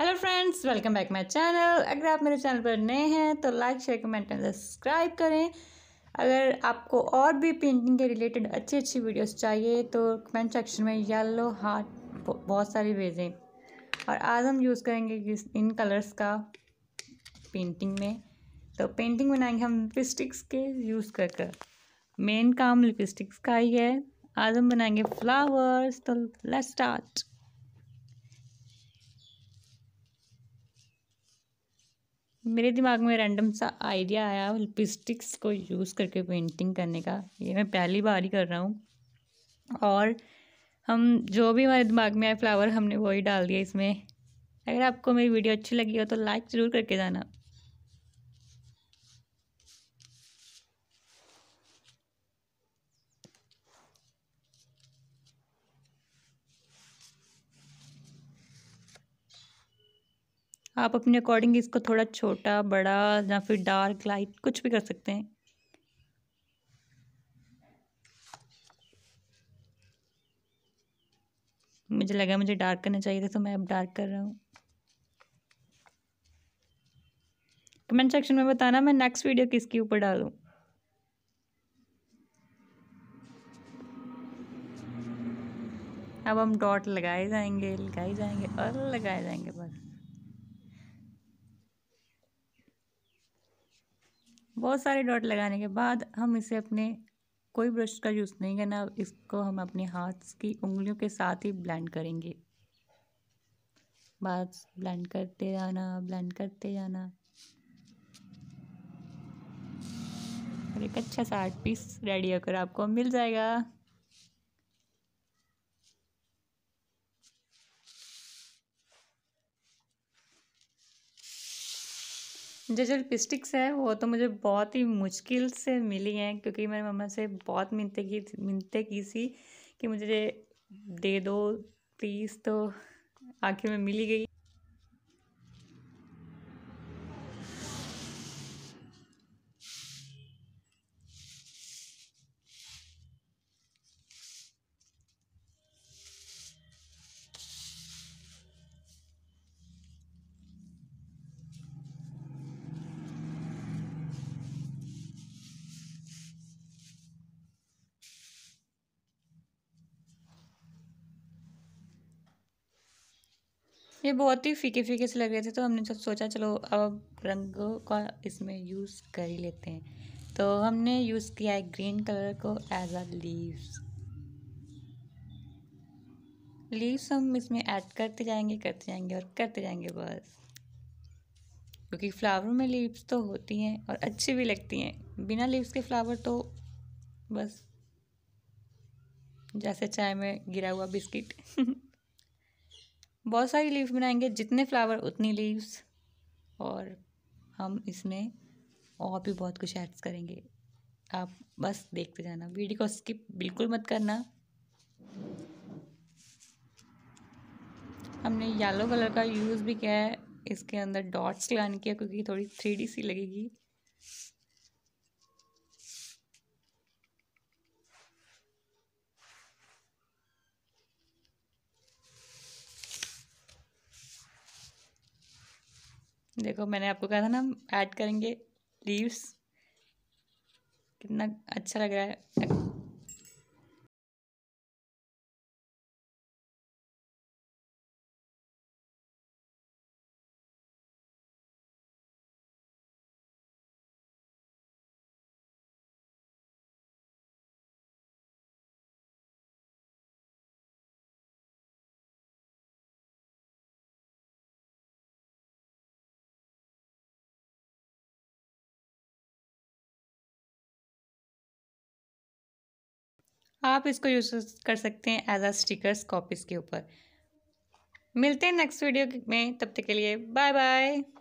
hello friends welcome back my channel अगर आप मेरे चैनल पर नए हैं तो like share comment and subscribe करें अगर आपको और भी पेंटिंग के रिलेटेड अच्छी अच्छी वीडियोस चाहिए तो कमेंट सेक्शन में येलो हार्ट बहुत सारी भेजें और आज हम यूज़ करेंगे इन कलर्स का पेंटिंग में तो पेंटिंग बनाएंगे हम लिपस्टिक्स के यूज़ कर कर मेन काम लिपस्टिक्स का ही है आज हम बनाएंगे फ्लावर्स तो लेट्स स्टार्ट मेरे दिमाग में रैंडम सा आइडिया आया लिपस्टिक्स को यूज़ करके पेंटिंग करने का ये मैं पहली बार ही कर रहा हूँ और हम जो भी हमारे दिमाग में आए फ्लावर हमने वही डाल दिया इसमें अगर आपको मेरी वीडियो अच्छी लगी हो तो लाइक ज़रूर करके जाना आप अपने अकॉर्डिंग इसको थोड़ा छोटा बड़ा या फिर डार्क लाइट कुछ भी कर सकते हैं मुझे लगा मुझे डार्क करना चाहिए था तो मैं अब डार्क कर रहा हूँ कमेंट सेक्शन में बताना मैं नेक्स्ट वीडियो किसके ऊपर डालूँ अब हम डॉट लगाए जाएंगे लगाए जाएंगे और लगाए जाएंगे बहुत सारे डॉट लगाने के बाद हम इसे अपने कोई ब्रश का यूज़ नहीं करना इसको हम अपने हाथ की उंगलियों के साथ ही ब्लेंड करेंगे बस ब्लेंड करते जाना ब्लेंड करते जाना और एक अच्छा सा आर्ट पीस रेडी होकर आपको मिल जाएगा जो जो लिपस्टिक्स है वो तो मुझे बहुत ही मुश्किल से मिली हैं क्योंकि मेरे मम्मा से बहुत मिनते की मिनते की सी कि मुझे दे दो प्लीज़ तो आखिर में मिली गई ये बहुत ही फीके फीके से लग रहे थे तो हमने सोचा चलो अब रंगों का इसमें यूज़ कर ही लेते हैं तो हमने यूज़ किया है ग्रीन कलर को एज आ लीव्स लीव्स हम इसमें ऐड करते जाएंगे करते जाएंगे और करते जाएंगे बस क्योंकि फ्लावर में लीव्स तो होती हैं और अच्छी भी लगती हैं बिना लीव्स के फ्लावर तो बस जैसे चाय में गिरा हुआ बिस्किट बहुत सारी लीव्स बनाएंगे जितने फ्लावर उतनी लीव्स और हम इसमें और भी बहुत कुछ ऐड्स करेंगे आप बस देखते जाना वीडियो को स्किप बिल्कुल मत करना हमने येलो कलर का यूज़ भी किया है इसके अंदर डॉट्स लगाने किया क्योंकि थोड़ी थ्री सी लगेगी देखो मैंने आपको कहा था ना हम ऐड करेंगे लीव्स कितना अच्छा लग रहा है आप इसको यूज कर सकते हैं एज आ स्टिकर्स कॉपीज़ के ऊपर मिलते हैं नेक्स्ट वीडियो में तब तक के लिए बाय बाय